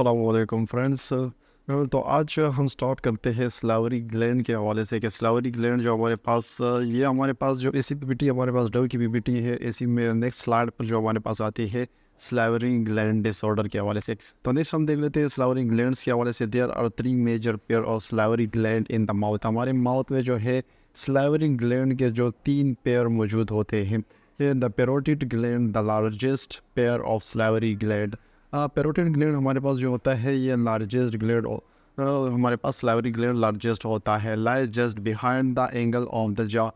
अल्लाम friends uh, तो आज हम स्टार्ट करते हैं स्लावरी ग्लैंड के हवाले से कि स्लावरी ग्लैंड जो हमारे पास uh, ये हमारे पास जो एसी पीपीटी हमारे पास डव की पीपीटी है इसी में नेक्स्ट स्लाइड पर जो हमारे पास आती है स्लावरी ग्लैंड डिसऑर्डर के हवाले से तो नेक्स्ट हम देख लेते हैं स्लावरी ग्लैंड के हवाले से there are three major pair of salivary gland in the mouth हमारे माउथ में जो है स्लावरी ग्लैंड के जो तीन पेयर मौजूद होते हैं the parotid gland the largest pair of salivary gland parotid gland हमारे पास जो होता है ये लार्जेस्ट ग्लैंड हमारे पास लाइवरी ग्लैंड लार्जेस्ट होता है lies just behind the angle of the jaw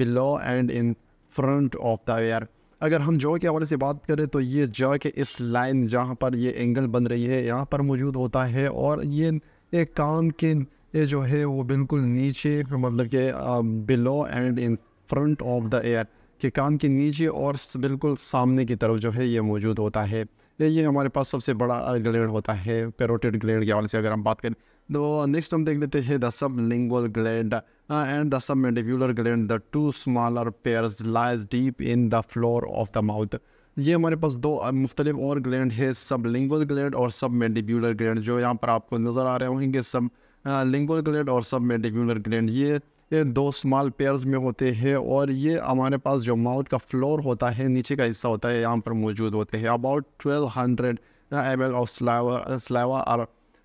below and in front of the ear अगर हम जॉ के हवाले से बात करें तो ये जॉ के इस लाइन जहाँ पर ये एंगल बन रही है यहाँ पर मौजूद होता है और ये एक कान के ये जो है वो बिल्कुल नीचे मतलब के below and in front of the ear के कान के नीचे और बिल्कुल सामने की तरफ जो है ये मौजूद होता है ये हमारे पास सबसे बड़ा ग्लेड होता है पेरोटेड ग्लेड के हवाले से अगर हम बात करें तो नेक्स्ट हम देख लेते हैं the sub lingual gland and the submandibular gland the two smaller pair lies deep in the floor of the mouth ये हमारे पास दो मुख्तलिफ और ग्लैंड है सब लिंगल ग्लैंड और सब मेडिब्यूलर ग्लैंड जो यहाँ पर आपको नज़र आ रहे होंगे सब लिंगल ग्लैंड और सब मेडिब्यूलर ग्लैंड ये ये दो स्मॉल पेयर्स में होते हैं और ये हमारे पास जो माउथ का फ्लोर होता है नीचे का हिस्सा होता है यहाँ पर मौजूद होते हैं about twelve hundred M L of saliva saliva are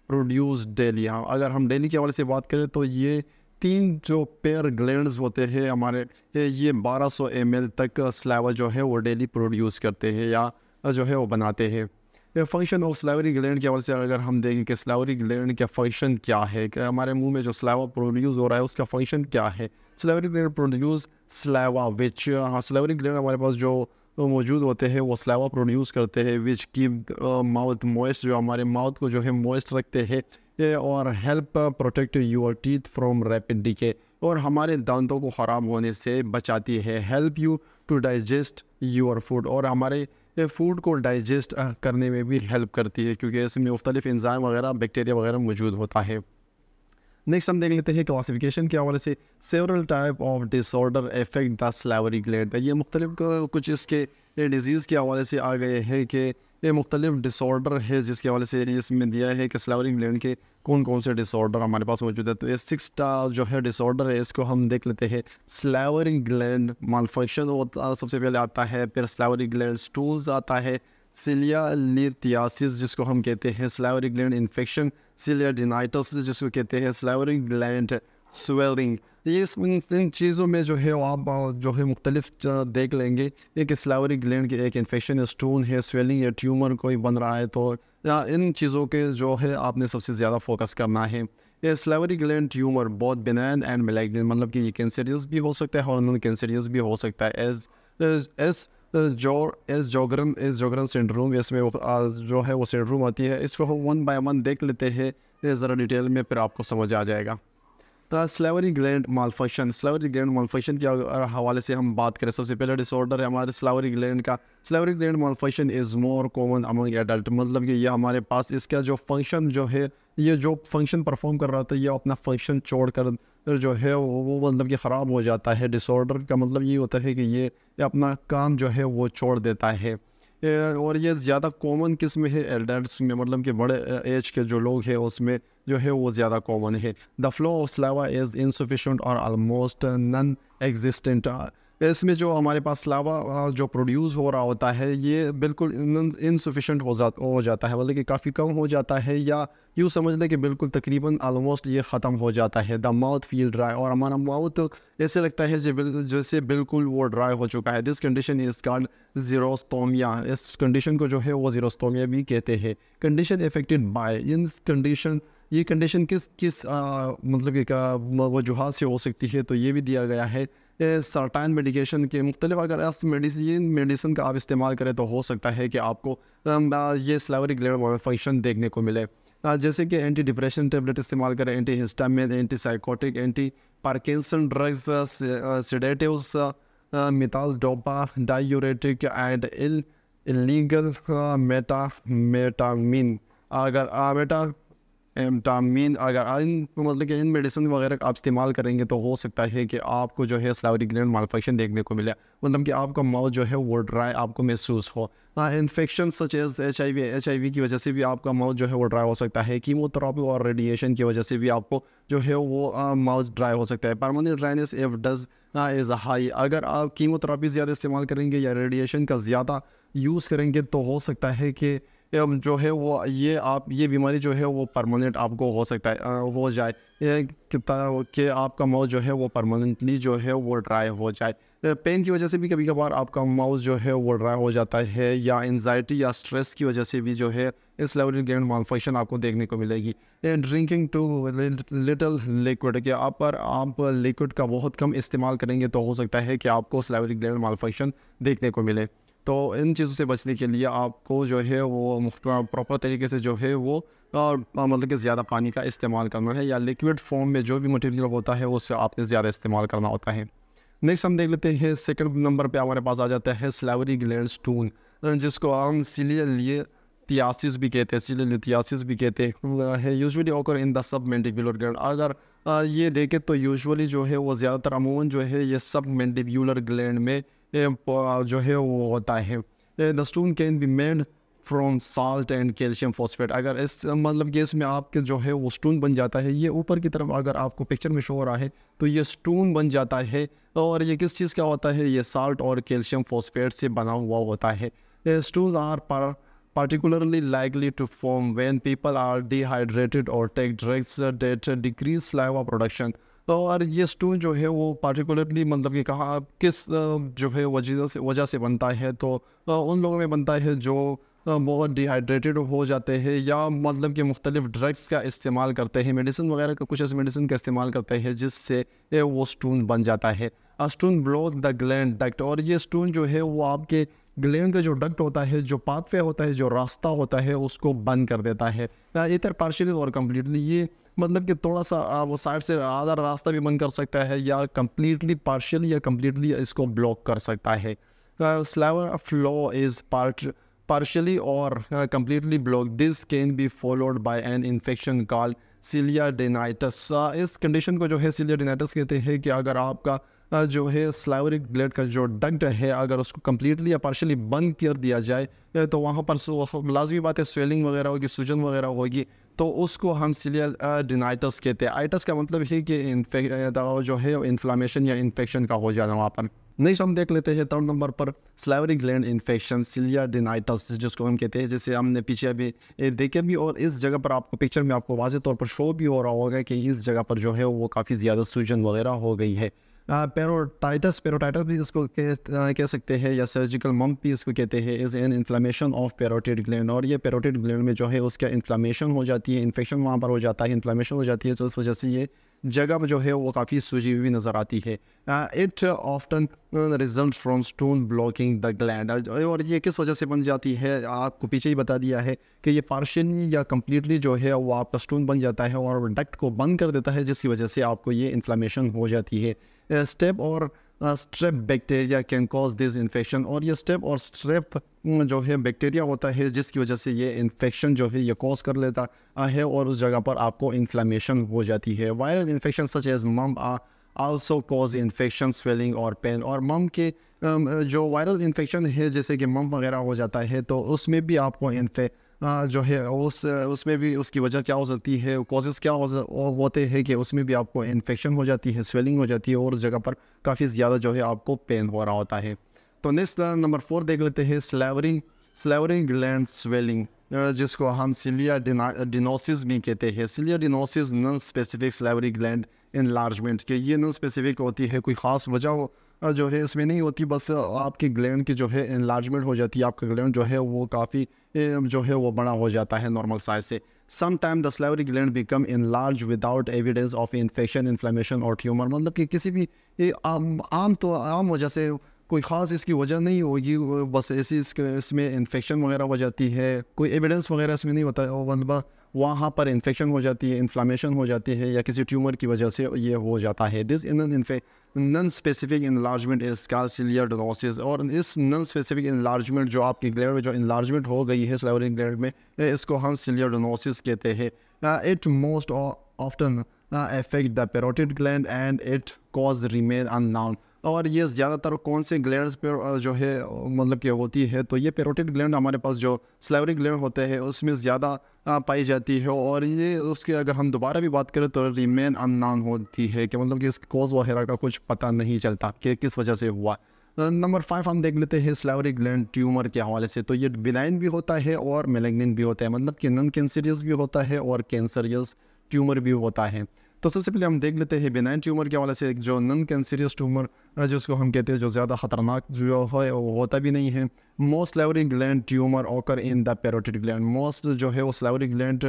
produce daily हाँ अगर हम डेली के हवाले से बात करें तो ये तीन जो पेयर ग्लैंड होते हैं हमारे ये बारह सौ एम एल तक स्लावा जो है वो डेली प्रोड्यूस करते हैं या जो है वो बनाते हैं फंक्शन ऑफ स्लावरी ग्लैंड के हवाले से अगर हम देखें कि स्लावरी ग्लैंड का फंक्शन क्या है कि हमारे मुंह में जो स्लावा प्रोड्यूस हो रहा है उसका फंक्शन क्या है salivary gland produce saliva which हाँ स्लावरी ग्लैंड हमारे पास जो तो मौजूद होते हैं वो स्लावा प्रोड्यूस करते हैं विच की माउथ मॉइस्ट जो हमारे माउथ को जो है मॉइस्ट रखते हैं और help protect your teeth from rapid डी और हमारे दांतों को ख़राब होने से बचाती है help you to digest your food और हमारे फूड को डाइजेस्ट करने में भी हेल्प करती है क्योंकि इसमें मुख्तलिफ इंजाम वगैरह बैक्टीरिया वगैरह मौजूद होता है नेक्स्ट हम देख लेते हैं क्लासिफिकेशन के हवाले से several type of disorder affect the salivary gland ये मुख्तलिफ कुछ इसके डिजीज़ के हवाले से आ गए हैं कि ये मुख्तलिफ डिसऑर्डर है जिसके हवाले से इसमें दिया है कि स्लावरिंग लेवन के कौन कौन से डिसऑर्डर हमारे पास मौजूद है तो ये सिक्सटा जो है डिसऑर्डर है इसको हम देख लेते हैं स्लावरिंग ग्लैंड मालफंक्शन होता सबसे पहले आता है फिर स्लावरिंग ग्लैंड स्टूल्स आता है सिलिया लिथियासिस जिसको हम कहते हैं salivary gland infection sialadenitis जिसको कहते हैं स्लावरिंग ग्लैंड स्वेलिंग ये इन चीज़ों में जो है आप जो है मुख्तलिफ देख लेंगे एक स्लावरी ग्लैंड की एक इन्फेक्शन या स्टोन है स्वेलिंग या ट्यूमर कोई बन रहा है तो या इन चीज़ों के जो है आपने सबसे ज़्यादा फोकस करना है ये स्लावरी ग्लैंड ट्यूमर बहुत बिनैन एंड मेलेगन मतलब कि ये कैंसरियस भी हो सकता है और नॉन कैंसरियस भी हो सकता है एज एज जो Sjogren Sjogren syndrome इसमें जो है वो सिंड्रोम आती है इसको हम वन बाय वन देख लेते हैं ज़रा डिटेल में फिर आपको समझ आ जाएगा salivary gland malfunction salivary gland malfunction के हवाले से हम बात करें सबसे पहला डिसऑर्डर है हमारे स्लेवरी ग्लैंड का salivary gland malfunction is more common among adult मतलब कि ये हमारे पास इसका जो फंक्शन जो है ये जो फंक्शन परफॉर्म कर रहा था ये अपना फंक्शन छोड़ कर जो है वो मतलब कि ख़राब हो जाता है डिसऑर्डर का मतलब ये होता है कि ये अपना काम जो है वो छोड़ देता है और ये ज़्यादा कॉमन किस में है एल्डर्स में मतलब कि बड़े एज के जो लोग हैं उसमें जो है वो ज़्यादा कॉमन है the flow of saliva is insufficient और आलमोस्ट नन एग्जिस्टेंट इसमें जो हमारे पास लावा जो प्रोड्यूस हो रहा होता है ये बिल्कुल इनसफिशेंट हो जा हो जाता है बल्कि काफ़ी कम हो जाता है या यूँ समझ लें कि बिल्कुल तकरीबन आलमोस्ट ये ख़त्म हो जाता है द माउथ फील ड्राई और हमारा माउथ ऐसे लगता है जैसे बिल्कुल वो ड्राई हो चुका है this condition is called xerostomia इस कंडीशन को जो है वो जीरोस्तोमिया भी कहते हैं condition affected by in condition ये कंडीशन किस किस आ, मतलब कि वजूहत से हो सकती है तो ये भी दिया गया है सर्टाइन मेडिकेशन के मुख्तलिफ अगर मेडिसिन मेडिसिन का आप इस्तेमाल करें तो हो सकता है कि आपको ये स्लावरी ग्लैंड फंक्शन देखने को मिले जैसे कि एंटी डिप्रेशन टेबलेट इस्तेमाल करें anti histamine anti psychotic anti Parkinson drugs sedatives methyldopa diuretic and ill illegal meta methamine अगर मेटा एमटामिन अगर इन मतलब कि इन मेडिसिन वगैरह आप इस्तेमाल करेंगे तो हो सकता है कि आपको जो है स्लावरी ग्लैंड मालफेक्शन देखने को मिले मतलब कि आपका माउथ जो है वो ड्राई आपको महसूस हो हाँ infection such as H I V H I V की वजह से भी आपका माउथ जो है वो ड्राई हो सकता है कीमोथेरापी और रेडिएशन की वजह से भी आपको जो है वो माउथ ड्राई हो सकता है permanent dryness if dose is high अगर आप कीमोथेरापी ज़्यादा इस्तेमाल करेंगे या रेडिएशन का ज़्यादा यूज़ करेंगे तो हो सकता है कि जो है वो ये आप ये बीमारी जो है वो परमानेंट आपको हो सकता है हो जाए कि आपका माउस जो है वो परमानेंटली जो है वो ड्राई हो जाए पेन की वजह से भी कभी कभार आपका माउस जो है वो ड्राई हो जाता है या एनजाइटी या स्ट्रेस की वजह से भी जो है इस लेवल ग्रेन मालफंक्शन आपको देखने को मिलेगी ड्रिंकिंग टू लिटल लिक्विड के आप पर आप लिक्विड का बहुत कम इस्तेमाल करेंगे तो हो सकता है कि आपको इस लेवल ग्लैंड मालफंक्शन देखने को मिले तो इन चीज़ों से बचने के लिए आपको जो है वो प्रॉपर तरीके से जो है वो मतलब कि ज़्यादा पानी का इस्तेमाल करना है या लिक्विड फॉर्म में जो भी मटेरियल होता है उससे आपने ज़्यादा इस्तेमाल करना होता है नेक्स्ट हम देख लेते हैं सेकंड नंबर पे हमारे पास आ जाता है स्लावरी ग्लैंड स्टून जिसको हम सिलियलिए तियासिस भी कहते हैं सिलियलिए तियासिस भी कहते हैं usually occur in the sub मेंडिब्यूलर gland अगर ये देखें तो यूजुअली जो है वो ज़्यादातर अमूमन जो है ये सब मेंडिब्यूलर ग्लैंड में जो है वो होता है the stone can be made from salt and calcium phosphate अगर इस मतलब कि इसमें आपके जो है वो स्टोन बन जाता है ये ऊपर की तरफ अगर आपको पिक्चर में शो हो रहा है तो ये स्टोन बन जाता है और ये किस चीज़ का होता है ये साल्ट और कैल्शियम फॉस्फेट से बना हुआ होता है stone are par particularly likely to form when people are dehydrated और take drugs that decrease saliva production तो और ये स्टू जो है वो पार्टिकुलरली मतलब कि कहाँ किस जो है वजह से वजह से बनता है तो उन लोगों में बनता है जो बहुत डिहाइड्रेटेड हो जाते हैं या मतलब कि मुख्तलिफ ड्रग्स का इस्तेमाल करते हैं मेडिसिन वगैरह का कुछ ऐसे मेडिसिन का इस्तेमाल करते हैं जिससे वो स्टून बन जाता है stone below the gland duct और ये स्टून जो है वो आपके ग्लैंड का जो डक्ट होता है जो पाथवे होता है जो रास्ता होता है उसको बंद कर देता है इधर पार्शली और कम्प्लीटली ये मतलब कि थोड़ा सा वो साइड से आधा रास्ता भी बंद कर सकता है या कम्प्लीटली पार्शली या कम्प्लीटली इसको ब्लॉक कर सकता है saliva flow is part partially और completely block this can be followed by an infection call sialadenitis इस कंडीशन को जो है सीलिया डेनाइटस कहते हैं कि अगर आपका जो है स्लाइवरिक ब्लेड का जो डक्ट है अगर उसको कम्प्लीटली या पार्शली बंद कर दिया जाए तो वहाँ पर लाजमी बात है स्वेलिंग वगैरह होगी सूजन वगैरह होगी तो उसको हम सीलियल डिनाइटस कहते हैं आइटस का मतलब है कि जो है इन्फ्लामेशन या इन्फेक्शन का हो जाना वहाँ पर नेक्स्ट हम देख लेते हैं थर्ड नंबर पर salivary gland infection sialadenitis जिसको हम कहते हैं जैसे हमने पीछे अभी देखे भी और इस जगह पर आपको पिक्चर में आपको वाजे तौर पर शो भी हो रहा होगा कि इस जगह पर जो है वो काफ़ी ज़्यादा सूजन वगैरह हो गई है पेरोटाइटस पेरोटाइटस भी इसको कह सकते हैं या सर्जिकल मम्प भी इसको कहते हैं is an inflammation of parotid gland और ये पेरोटिड ग्लैंड में जो है उसका इन्फ्लामेशन हो जाती है इन्फेक्शन वहाँ पर हो जाता है इन्फ्लामेशन हो जाती है तो इस वजह से ये जगह जो है वो काफ़ी सूजी हुई नज़र आती है it often result from stone blocking the gland और ये किस वजह से बन जाती है आपको पीछे ही बता दिया है कि ये पार्शली या कम्प्लीटली जो है वो आपका स्टोन बन जाता है और डक्ट को बंद कर देता है जिसकी वजह से आपको ये इन्फ्लामेशन हो जाती है uh, step or strep bacteria can cause this infection और ये स्टेप और स्ट्रेप जो है बैक्टीरिया होता है जिसकी वजह से ये इन्फेक्शन जो है ये कॉज कर लेता है और उस जगह पर आपको इन्फ्लामेशन हो जाती है वायरल इन्फेक्शन सच एज मम ah also cause infection swelling और पेन और मम के um, जो वायरल इन्फेक्शन है जैसे कि मम वगैरह हो जाता है तो उसमें भी आपको इन्फे जो है उस उसमें भी उसकी वजह क्या हो सकती है कॉजेज़ क्या हो होते हैं कि उसमें भी आपको इन्फेक्शन हो जाती है स्वेलिंग हो जाती है और उस जगह पर काफ़ी ज़्यादा जो है आपको पेन हो रहा होता है तो नेक्स्ट नंबर फोर देख लेते हैं स्लेवरिंग स्लेवरिंग ग्लैंड स्वेलिंग जिसको हम सिलिया डिनोसिस uh, भी कहते हैं sialadenosis non specific salivary gland enlargement के ये नॉन स्पेसिफिक होती है कोई ख़ास वजह हो जो है इसमें नहीं होती बस आपकी ग्लैंड की जो है इन्लार्जमेंट हो जाती है आपका ग्लैंड जो है वो काफ़ी जो है वो बड़ा हो जाता है नॉर्मल साइज से sometime the salivary gland become enlarge without evidence of infection inflammation और ट्यूमर मतलब कि किसी भी आम तो आम वजह से कोई ख़ास इसकी वजह नहीं होगी बस ऐसी इसमें इन्फेक्शन वगैरह हो जाती है कोई एविडेंस वगैरह इसमें नहीं होता वलबा वहाँ पर इन्फेक्शन हो जाती है इन्फ्लामेशन हो जाती है या किसी ट्यूमर की वजह से ये हो जाता है this in non specific enlargement is called sialadenosis और इस नन स्पेसिफिक इन्लार्जमेंट जो आपकी ग्लेयर में जो इन्लार्जमेंट हो गई है स्लेवरिंग ग्लेयर में इसको हम सिलियर डोनोसिस कहते हैं it most often affect the parotid gland and it cause remain unknown और ये ज़्यादातर कौन से ग्लैंड पर जो है मतलब कि होती है तो ये पेरोटिड ग्लैंड हमारे पास जो स्लेवरी ग्लैंड होते हैं उसमें ज़्यादा पाई जाती है और ये उसकी अगर हम दोबारा भी बात करें तो रिमेन अननान होती है कि मतलब कि इस कोज वगैरह का कुछ पता नहीं चलता कि किस वजह से हुआ नंबर फाइव हम देख लेते हैं स्लावरी ग्लैंड ट्यूमर के हवाले से तो ये बिनाइन भी होता है और मेलेगनिन भी होता है मतलब कि नॉन कैंसरियस भी होता है और कैंसरियस ट्यूमर भी होता है तो सबसे पहले हम देख लेते हैं बेनाइन ट्यूमर के हवाले से एक जो नन कैंसरियस ट्यूमर जिसको हम कहते हैं जो ज़्यादा ख़तरनाक जो है वो होता भी नहीं है most लेवरिंग gland tumour occur in the parotid gland most जो है वो स्लेवरिंग ग्लैंड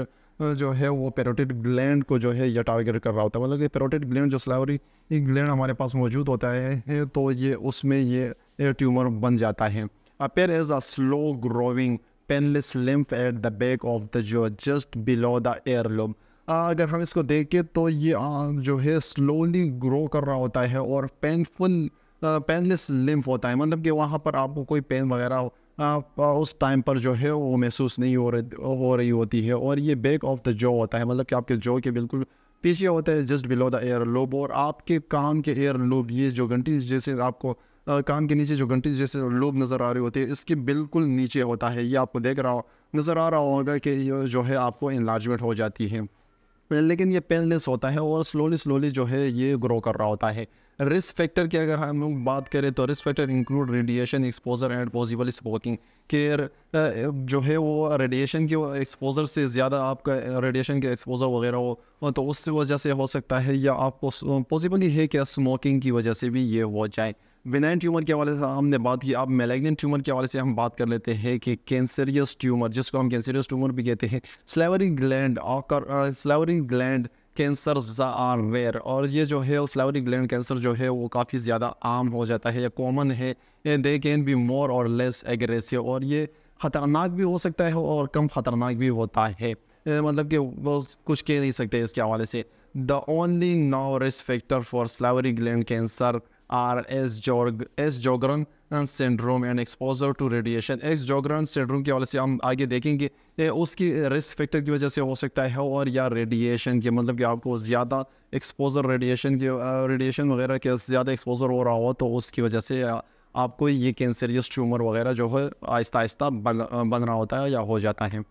जो है वो पेरोटिड ग्लैंड को जो है यह टारगेट कर रहा होता है मतलब कि पेरोटिड ग्लैंड जो स्लेवरी ग्लैंड हमारे पास मौजूद होता है तो ये उसमें ये ट्यूमर बन जाता है appear as a slow growing painless lymph at the back of the जो just below the ear lobe अगर हम इसको देखें तो ये जो है स्लोली ग्रो कर रहा होता है और पेनफुल पेनलेस लिम्फ होता है मतलब कि वहाँ पर आपको कोई पेन वगैरह उस टाइम पर जो है वो महसूस नहीं हो रही हो रही होती है और ये बैक ऑफ द जो होता है मतलब कि आपके जो के बिल्कुल पीछे होते हैं just below the ear lobe और आपके कान के एयर लोब ये जो घंटी जैसे आपको कान के नीचे जो घंटी जैसे लोब नज़र आ रही होती है इसके बिल्कुल नीचे होता है ये आपको देख रहा हो नज़र आ रहा होगा कि जो है आपको इन्लाजमेंट हो जाती है लेकिन ये पेनलेस होता है और स्लोली स्लोली जो है ये ग्रो कर रहा होता है रिस्क फैक्टर की अगर हम लोग बात करें तो risk factor include radiation exposure and possible smoking care जो है वो रेडिएशन के एक्सपोजर से ज़्यादा आपका रेडिएशन के एक्सपोजर वगैरह हो तो उससे वजह से हो सकता है या आपको पॉसिबल ही है कि स्मोकिंग की वजह से भी ये हो जाए विनाइन ट्यूमर के हवाले से हमने बात की अब मेलेग्नेंट ट्यूमर के हवाले से हम बात कर लेते हैं कि कैंसरियस ट्यूमर जिसको हम कैंसरियस ट्यूमर भी कहते हैं salivary gland occur salivary gland cancer are rare और ये जो है स्लावरी ग्लैंड कैंसर जो है वो काफ़ी ज़्यादा आम हो जाता है या कॉमन है दे कैन बी मोर और लेस एग्रेसिव और ये ख़तरनाक भी हो सकता है और कम ख़तरनाक भी होता है मतलब कि वो कुछ कह नहीं सकते इसके हवाले से the only now risk factor for salivary gland cancer are Sjogren Sjogren syndrome and exposure to radiation Sjogren syndrome की वजह से हम आगे देखेंगे उसकी रिस्क फैक्टर की वजह से हो सकता है और या रेडिएशन के मतलब कि आपको ज़्यादा एक्सपोजर रेडिएशन के रेडिएशन वगैरह के ज़्यादा एक्सपोजर हो रहा हो तो उसकी वजह से आपको ये कैंसरियस ट्यूमर वगैरह जो है आहिस्ता आहिस्ता बन बन रहा होता है या हो जाता है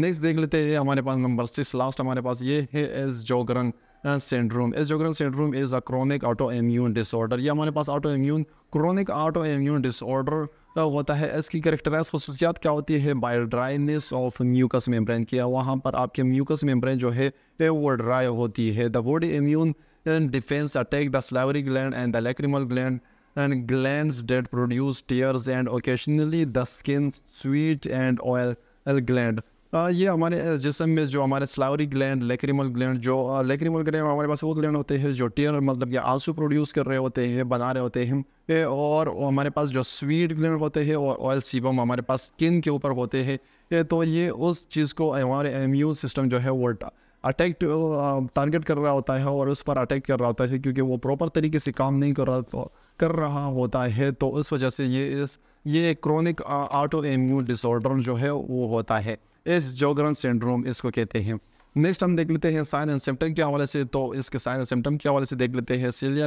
नेक्स्ट देख लेते हैं हमारे पास नंबर सिक्स लास्ट हमारे पास ये है Sjogren syndrome Sjogren syndrome is a chronic auto immune disorder ये हमारे पास auto immune chronic auto immune disorder होता है इसकी करेक्टराइज खसूसियात क्या होती है by dryness of mucous membrane किया वहाँ पर आपके म्यूकस मेम्ब्रेन जो है eh, वो ड्राई होती है the body immune defence attack the salivary gland and the lacrimal gland and gland that produce tears and occasionally the skin sweat and oil gland ah, हाँ, ये हमारे जिसम में जो हमारे स्लावरी ग्लैंड लेक्रीमल ग्लैंड जो लेक्रीमल ग्लैंड हमारे पास वो ग्लैंड होते हैं जो टीयर मतलब ये आंसू प्रोड्यूस कर रहे होते हैं बना रहे होते हैं और हमारे पास जो स्वीट ग्लैंड होते हैं और ऑयल सीबम हमारे पास स्किन के ऊपर होते हैं तो ये उस चीज़ को हमारे इम्यून सिस्टम जो है वो अटैक टारगेट कर रहा होता है और उस पर अटैक कर रहा होता है क्योंकि वो प्रॉपर तरीके से काम नहीं कर रहा तो, कर रहा होता है तो उस वजह से ये इस ये क्रोनिक ऑटो इम्यून डिसऑर्डर जो है वो होता है इस जोग्रन सिंड्रोम इसको कहते हैं नेक्स्ट हम देख लेते हैं साइन एंड सिम्टम के हवाले से तो इसके साइन एंड सिम्टम के हवाले से देख लेते हैं सीलिया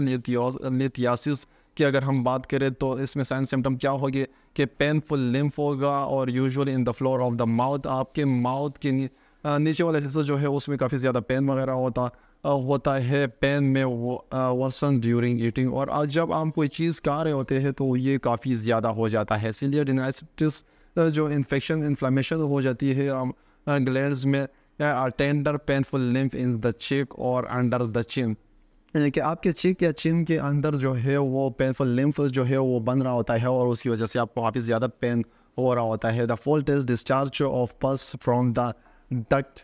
नेतियासिस की अगर हम बात करें तो इसमें साइन सिम्टम क्या होगी कि पेनफुल लिम्फ होगा और usually in the floor of the mouth आपके माउथ के नीचे वाले हिस्सा जो है उसमें काफ़ी ज़्यादा पेन वगैरह होता होता है पेन में वर्सन ड्यूरिंग ईटिंग और जब हम कोई चीज़ खा रहे होते हैं तो ये काफ़ी ज़्यादा हो जाता है सीलियर डिनाइसिस तो जो इन्फेक्शन इन्फ्लामेशन हो जाती है ग्लैंड में tender painful lymph in the cheek और अंडर द चिन यानी कि आपके चिक या चिन के अंदर जो है वो पेनफुल लिम्फ जो है वो बन रहा होता है और उसकी वजह से आपको काफ़ी ज़्यादा पेन हो रहा होता है the fault is discharge of pus from the duct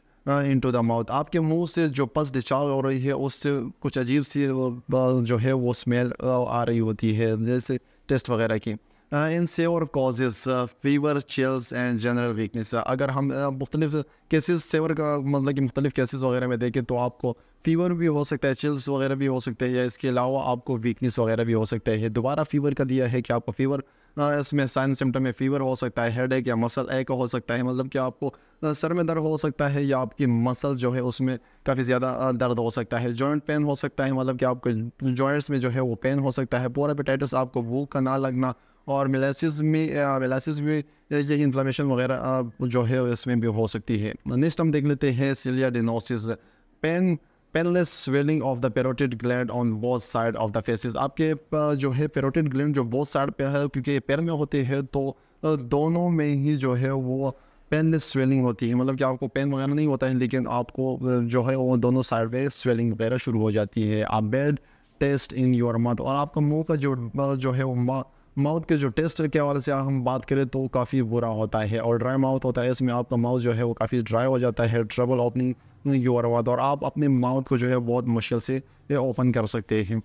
into the mouth आपके मुंह से जो पस डिस्चार्ज हो रही है उससे कुछ अजीब सी जो है वो स्मेल आ रही होती है जैसे टेस्ट वगैरह की इनसे और causes fever chills and general weakness अगर हम uh, मुख्तलिफ केसेस सेवर का मतलब कि मुख्तलिफ केसेस वगैरह में देखें तो आपको फीवर भी हो सकता है चिल्स वगैरह भी हो सकते हैं या इसके अलावा आपको वीकनेस वगैरह भी हो सकता है दोबारा फीवर का दिया है कि आपको फीवर uh, इसमें साइन सिम्टम में फ़ीवर हो सकता है हेड एक या मसल एक हो सकता है मतलब कि आपको uh, सर में दर्द हो सकता है या आपकी मसल जो है उसमें काफ़ी ज़्यादा दर्द हो सकता है जॉइंट पेन हो सकता है मतलब कि आपको जॉइंट्स में जो है वो पेन हो सकता है पोरापेटाइटिस आपको भूख का ना लगना और मेलासिस में मेलासिस में ये इन्फ्लामेशन वगैरह जो है इसमें भी हो सकती है नेक्स्ट हम देख लेते हैं sialadenosis pain painless swelling of the parotid gland on both side of the faces आपके जो है पेरोटिड ग्लैंड जो बोथ साइड पे है क्योंकि पैर में होते हैं तो दोनों में ही जो है वो पेनलेस स्वेलिंग होती है मतलब कि आपको पेन वगैरह नहीं होता है लेकिन आपको जो है वो दोनों साइड पे स्वेलिंग वगैरह शुरू हो जाती है आप बेड टेस्ट इन योर मथ और आपका मुंह का जो जो है वो माउथ के जो टेस्ट के हवाले से हम बात करें तो काफ़ी बुरा होता है और ड्राई माउथ होता है इसमें आपका माउथ जो है वो काफ़ी ड्राई हो जाता है ट्रबल ओपनिंग योर वाद और आप अपने माउथ को जो है बहुत मुश्किल से ओपन कर सकते हैं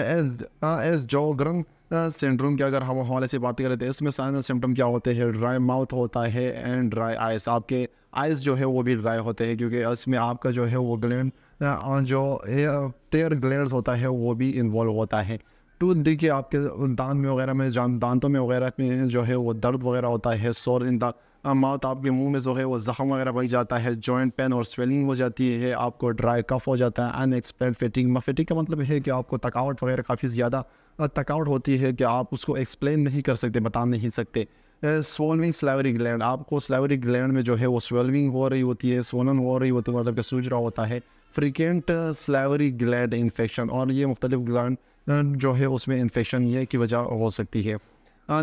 एज एज जोग्रम सिंड्रोम की अगर हम हवाले से बात करें तो इसमें साइन सिम्टम क्या होते हैं ड्राई माउथ होता है एंड ड्राई आइस आपके आइस जो है वो भी ड्राई होते हैं क्योंकि इसमें आपका जो है वो ग्लैंड जो टेयर ग्लैंड होता है वो भी इन्वॉल्व होता है टूथ देखिए आपके दांत में वगैरह में जान दांतों में वगैरह में जो है वो दर्द वगैरह होता है सोर इन द माउथ आपके मुंह में जो है वो ज़ख्म वगैरह बन जाता है जॉइंट पेन और स्वेलिंग हो जाती है आपको ड्राई कफ हो जाता है अनएक्सप्लेन फिटिंग फिटिंग का मतलब है कि आपको थकावट वगैरह काफ़ी ज़्यादा थकावट होती है कि आप उसको एक्सप्लेन नहीं कर सकते बता नहीं सकते स्वोलविंग स्लेवरी ग्लैंड आपको स्लेवरी ग्लैंड में जो है वो स्वेलविंग हो रही होती है स्वोलन हो रही होती है मतलब कि सूझ रहा होता है फ्रिकेंट स्लेवरी ग्लैंड इन्फेक्शन और ये मुख्तलिफ ग्लैंड जो है उसमें इन्फेक्शन ये की वजह हो सकती है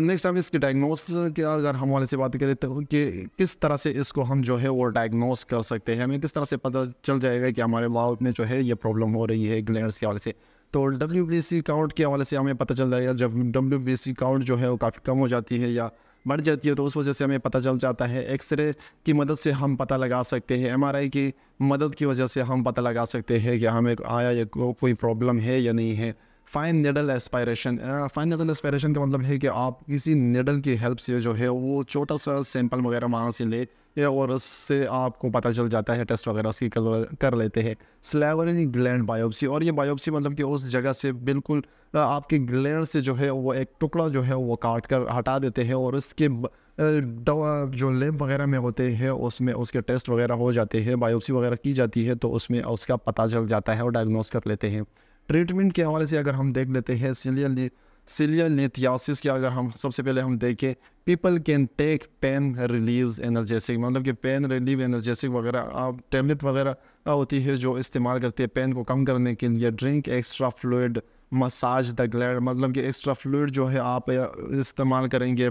नेक्स्ट हम इसके डायग्नोस के अगर हम वाले से बात करें तो कि किस तरह से इसको हम जो है वो डायग्नोस कर सकते हैं हमें किस तरह से पता चल जाएगा कि हमारे माउथ में जो है ये प्रॉब्लम हो रही है ग्लैंड के हवाले से तो डब्ल्यू बी सी काउंट के हवाले से हमें पता चल जाएगा जब डब्ल्यू बी सी काउंट जो है वो काफ़ी कम हो जाती है या बढ़ जाती है तो उस वजह से हमें पता चल जाता है एक्सरे की मदद से हम पता लगा सकते हैं आई की मदद की वजह से हम पता लगा सकते हैं कि हमें आया या कोई प्रॉब्लम है या नहीं है fine needle aspiration fine needle aspiration का मतलब है कि आप किसी निडल की हेल्प से जो है वो छोटा सा सैंपल वगैरह वहाँ से ले और उससे आपको पता चल जाता है टेस्ट वगैरह उसकी कर, कर लेते हैं स्लेवर ग्लैंड बायोप्सी और ये बायोप्सी मतलब कि उस जगह से बिल्कुल uh, आपके ग्लैंड से जो है वो एक टुकड़ा जो है वो काट कर हटा देते हैं और उसके uh, दवा जो लेब वगैरह में होते हैं उसमें उसके टेस्ट वगैरह हो जाते हैं बायोप्सी वगैरह की जाती है तो उसमें उसका पता चल जाता है और डायग्नोस कर लेते हैं ट्रीटमेंट के हवाले से अगर हम देख लेते हैं सीलियर सीलियर लिथियासिस के अगर हम सबसे पहले हम देखें people can take pain relieve analgesic मतलब कि पेन रिलीव एनर्जेसिक वगैरह आप टेबलेट वगैरह होती है जो इस्तेमाल करते हैं पेन को कम करने के लिए drink extra fluid massage the gland मतलब कि एक्स्ट्रा फ्लूड जो है आप इस्तेमाल करेंगे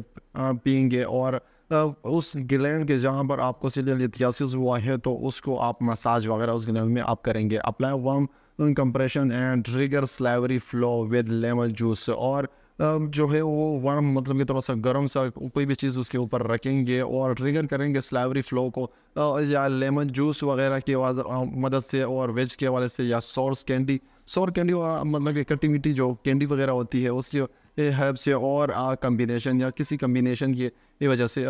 पियेंगे और उस ग्लैंड के जहाँ पर आपको सीलियर लिथियासिस हुआ है तो उसको आप मसाज वगैरह उस ग्लैंड में आप करेंगे apply warm compression and trigger salivary flow with lemon juice और जो है वो वर्म मतलब कि थोड़ा सा गर्म सा कोई भी चीज़ उसके ऊपर रखेंगे और ट्रिगर करेंगे स्लाइवरी फ्लो को या लेमन जूस वगैरह की मदद से और वेज के हवाले से या सोर्स कैंडी सोर कैंडी मतलब कि कटी मिट्टी जो कैंडी वगैरह होती है उसके हेल्प से और कम्बिनेशन या किसी कम्बिनेशन की की वजह से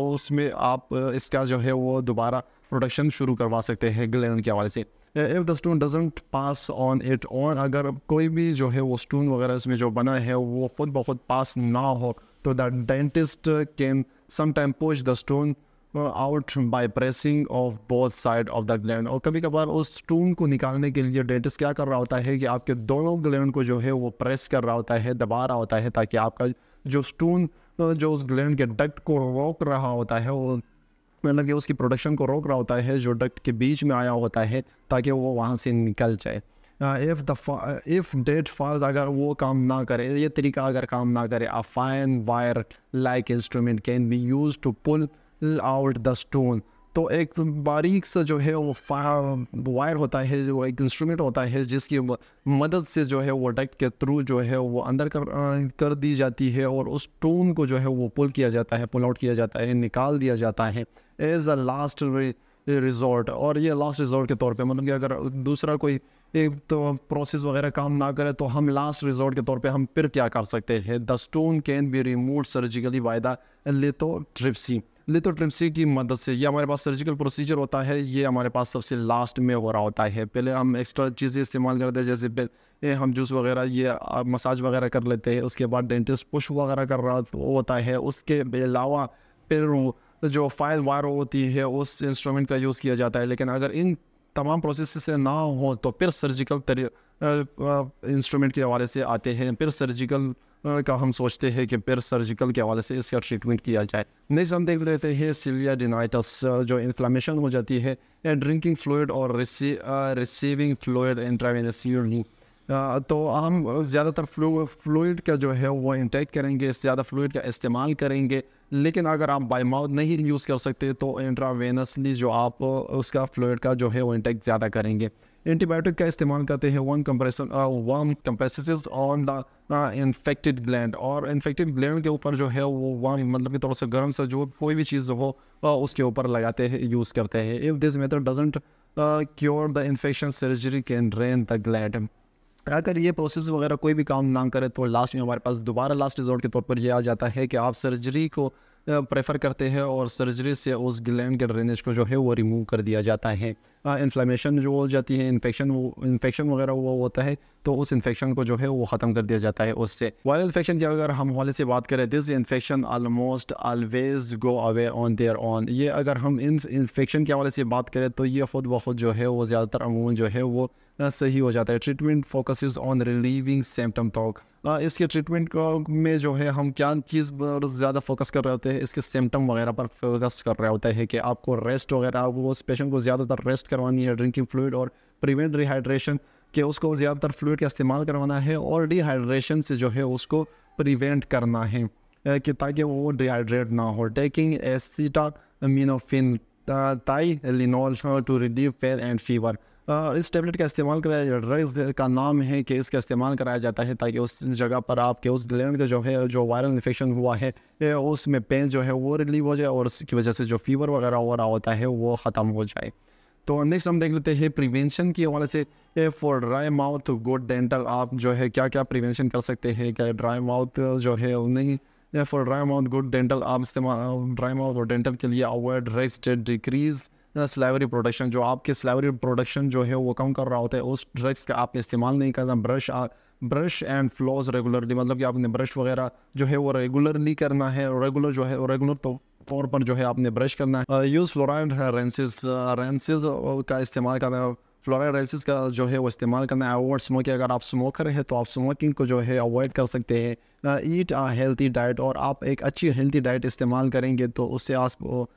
उसमें आप इसका जो है वो दोबारा प्रोडक्शन शुरू करवा सकते हैं ग्लैन के हवाले से if the stone doesn't pass on it और अगर कोई भी जो है वो स्टोन वगैरह इसमें जो बना है वो खुद ब खुद पास ना हो तो the dentist can sometime push the stone out by pressing of both side of the gland और कभी कभार उस स्टोन को निकालने के लिए डेंटिस्ट क्या कर रहा होता है कि आपके दोनों ग्लैंड को जो है वो प्रेस कर रहा होता है दबा रहा होता है ताकि आपका जो स्टोन तो जो उस ग्लैंड के डक्ट को रोक रहा होता है वो मतलब कि उसकी प्रोडक्शन को रोक रहा होता है जो डक्ट के बीच में आया होता है ताकि वो वहाँ से निकल जाए if the if that fails अगर वो काम ना करे ये तरीका अगर काम ना करे a fine wire like instrument can be use to pull out the stone तो एक बारीक सा जो है वो वायर होता है वो एक इंस्ट्रूमेंट होता है जिसकी मदद से जो है वो डक्ट के थ्रू जो है वो अंदर कर, कर दी जाती है और उस टोन को जो है वो पुल किया जाता है पुल आउट किया जाता है निकाल दिया जाता है एज अ लास्ट रिजॉर्ट और ये लास्ट रिजॉर्ट के तौर पे मतलब कि अगर दूसरा कोई एक तो प्रोसेस वगैरह काम ना करे तो हम लास्ट रिजॉर्ट के तौर पे हम फिर क्या कर सकते हैं the stone can be remove surgically by the lithotripsy lithotripsy की मदद से ये हमारे पास सर्जिकल प्रोसीजर होता है ये हमारे पास सबसे लास्ट में हो रहा होता है पहले हम एक्स्ट्रा चीज़ें इस्तेमाल करते हैं जैसे पहले हम जूस वगैरह ये मसाज वगैरह कर लेते हैं उसके बाद डेंटिस्ट पुश वगैरह कर रहा तो होता है उसके अलावा फिर जो फाइल वायर होती है उस इंस्ट्रूमेंट का यूज़ किया जाता है लेकिन अगर इन तमाम प्रोसेस से ना हो तो फिर सर्जिकल इंस्ट्रूमेंट के हवाले से आते हैं फिर सर्जिकल का हम सोचते हैं कि फिर सर्जिकल के हवाले से इसका ट्रीटमेंट किया जाए नेक्स्ट हम देख लेते हैं सिलिया डिनाइटस जो इन्फ्लामेशन हो जाती है ड्रिंकिंग फ्लूड और रिसीविंग फ्लूड यूनिंग तो हम ज़्यादातर फ्लू फ्लूड का जो है वो इंटेक करेंगे ज़्यादा फ्लूड का इस्तेमाल करेंगे लेकिन अगर आप बाई माउथ नहीं यूज़ कर सकते तो इंट्रावेनसली जो आप उसका फ्लूड का जो है वो इंटेक ज़्यादा करेंगे एंटीबायोटिक का इस्तेमाल करते हैं warm compression warm compress on the infected gland और इन्फेक्टेड ग्लैंड के ऊपर जो है वो वन मतलब कि थोड़ा सा गर्म सा जो कोई भी चीज़ हो उसके ऊपर लगाते हैं यूज़ करते हैं if this method doesn't cure the infection surgery can drain the gland अगर ये प्रोसेस वगैरह कोई भी काम ना करे तो लास्ट में हमारे पास दोबारा लास्ट रिजॉर्ट के तौर पर यह आ जाता है कि आप सर्जरी को प्रेफर करते हैं और सर्जरी से उस ग्लैंड के ड्रेनेज को जो है वो रिमूव कर दिया जाता है इन्फ्लामेशन जो हो जाती है इन्फेक्शन वो इन्फेक्शन वगैरह वो होता है तो उस इन्फेक्शन को जो है वो ख़त्म कर दिया जाता है उससे वायरल इन्फेक्शन की अगर हम हवाले से बात करें this infection almost always go away on their own ये अगर हम इन इन्फेक्शन के हवाले से बात करें तो ये खुद ब खुद जो है वो ज़्यादातर अमूमन जो है वो सही हो जाता है treatment focus on relieving symptom टॉक इसके ट्रीटमेंट में जो है हम क्या चीज़ पर ज़्यादा फोकस कर रहे होते हैं इसके सिम्टम वगैरह पर फोकस कर रहे होते हैं कि आपको रेस्ट वगैरह आपको उस पेशेंट को ज़्यादातर रेस्ट करवानी है ड्रिंकिंग फ्लूड और प्रिवेंट रिहाइड्रेशन के उसको ज़्यादातर फ्लूड का इस्तेमाल करवाना है और डिहाइड्रेशन से जो है उसको प्रिवेंट करना है कि ताकि वो डिहाइड्रेट ना हो taking acetaminophen Tylenol to relieve pain and fever इस टेबलेट का इस्तेमाल कराया जाए ड्रग्स का नाम है कि इसका इस्तेमाल कराया जाता है ताकि उस जगह पर आपके उस ग्लैंड का जो है जो वायरल इन्फेक्शन हुआ है उसमें पेन जो है वो रिलीव हो जाए और उसकी वजह से जो फीवर वगैरह हो रहा होता है वो ख़त्म हो जाए तो नेक्स्ट हम देख लेते हैं प्रिवेंशन के हवाले से for dry mouth good dental आप जो है क्या क्या प्रिवेंशन कर सकते हैं क्या ड्राई माउथ जो है नहीं for dry mouth good dental आप इस्तेमाल ड्राई माउथ और डेंटल के लिए avoid rest decrease salivary production जो आपके स्लेवरी प्रोडक्शन जो है वो कम कर रहा होता है उस ड्रग्स का आपने इस्तेमाल नहीं करना brush ah, brush and floss regularly मतलब कि आपने ब्रश वगैरह जो है वो रेगुलरली करना है रेगुलर जो है रेगुलर तो तौर पर जो है आपने ब्रश करना है यूज़ फ्लोराइड रेंसिस रेंसेज का इस्तेमाल करना है फ्लोराइड रेंसिस का जो है वो इस्तेमाल करना है अवॉइड स्मोकिंग अगर आप स्मोकर हैं तो आप स्मोकिंग को जो है अवॉइड कर सकते हैं ईट आ हेल्थी डाइट और आप एक अच्छी हेल्थी डाइट इस्तेमाल करेंगे तो उससे आप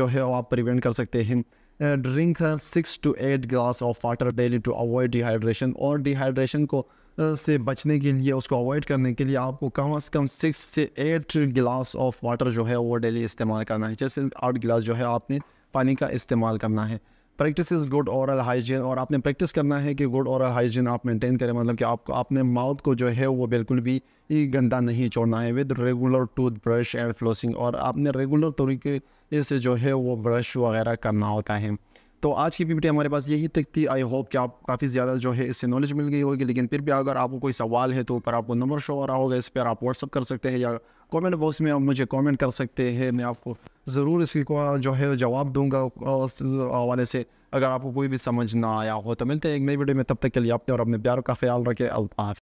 जो है वो आप प्रिवेंट कर सकते हैं drink six to eight glass of water daily to avoid dehydration और डिहाइड्रेशन को से बचने के लिए उसको अवॉइड करने के लिए आपको कम अज़ कम सिक्स से एट गिलास ऑफ वाटर जो है वो डेली इस्तेमाल करना है जैसे आठ गिलास जो है आपने पानी का इस्तेमाल करना है practice is good oral hygiene और आपने प्रैक्टिस करना है कि गुड औरल हाइजीन आप मेंटेन करें मतलब कि आपको आपने माउथ को जो है वो बिल्कुल भी गंदा नहीं छोड़ना है with regular tooth brush and flossing और आपने रेगुलर तरीके से जो है वो ब्रश वगैरह करना होता है तो आज की पीपीटी हमारे पास यही तक थी आई होप कि आप काफ़ी ज़्यादा जो है इससे नॉलेज मिल गई होगी लेकिन फिर भी अगर आपको कोई सवाल है तो ऊपर आपको नंबर शो हो रहा होगा इस पर आप व्हाट्सअप कर सकते हैं या कमेंट बॉक्स में आप मुझे कमेंट कर सकते हैं मैं आपको ज़रूर इसी को जो है जवाब दूंगा उस हवाले से अगर आपको कोई भी समझ ना आया हो तो मिलते हैं एक नई वीडियो में तब तक के लिए अपने और अपने प्यार का ख्याल रखें अल्लाह